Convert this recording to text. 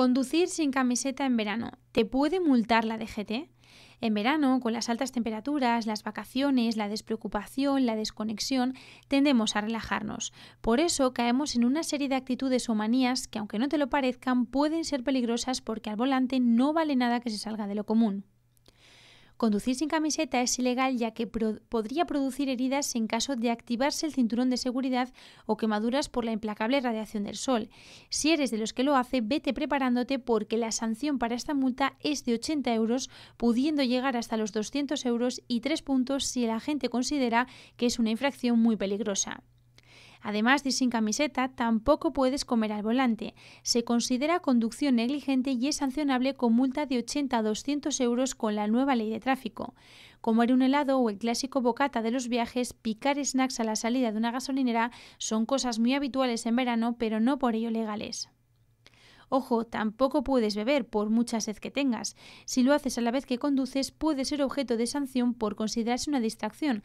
Conducir sin camiseta en verano. ¿Te puede multar la DGT? En verano, con las altas temperaturas, las vacaciones, la despreocupación, la desconexión, tendemos a relajarnos. Por eso caemos en una serie de actitudes o manías que, aunque no te lo parezcan, pueden ser peligrosas porque al volante no vale nada que se salga de lo común. Conducir sin camiseta es ilegal ya que podría producir heridas en caso de activarse el cinturón de seguridad o quemaduras por la implacable radiación del sol. Si eres de los que lo hace, vete preparándote porque la sanción para esta multa es de 80 euros, pudiendo llegar hasta los 200 euros y 3 puntos si el agente considera que es una infracción muy peligrosa. Además de sin camiseta, tampoco puedes comer al volante. Se considera conducción negligente y es sancionable con multa de 80 a 200 euros con la nueva ley de tráfico. Comer un helado o el clásico bocata de los viajes, picar snacks a la salida de una gasolinera son cosas muy habituales en verano, pero no por ello legales. Ojo, tampoco puedes beber por mucha sed que tengas. Si lo haces a la vez que conduces, puede ser objeto de sanción por considerarse una distracción.